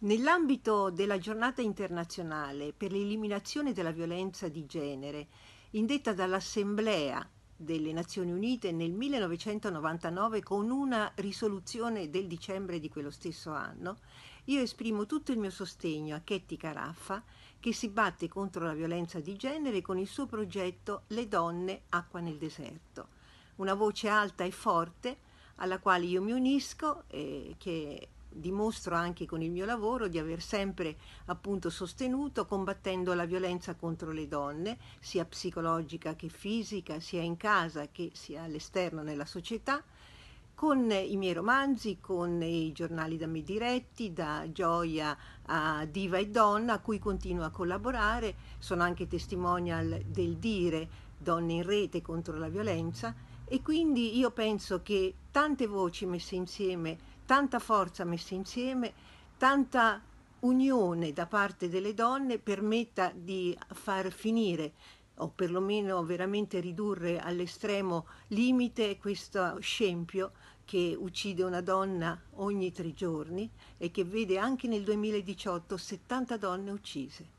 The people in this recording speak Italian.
Nell'ambito della giornata internazionale per l'eliminazione della violenza di genere, indetta dall'Assemblea delle Nazioni Unite nel 1999 con una risoluzione del dicembre di quello stesso anno, io esprimo tutto il mio sostegno a Ketty Caraffa che si batte contro la violenza di genere con il suo progetto Le donne acqua nel deserto, una voce alta e forte alla quale io mi unisco e che dimostro anche con il mio lavoro di aver sempre appunto sostenuto combattendo la violenza contro le donne, sia psicologica che fisica, sia in casa che sia all'esterno nella società, con i miei romanzi, con i giornali da me diretti, da Gioia a Diva e Donna, a cui continuo a collaborare, sono anche testimonial del dire Donne in rete contro la violenza e quindi io penso che tante voci messe insieme tanta forza messa insieme, tanta unione da parte delle donne permetta di far finire o perlomeno veramente ridurre all'estremo limite questo scempio che uccide una donna ogni tre giorni e che vede anche nel 2018 70 donne uccise.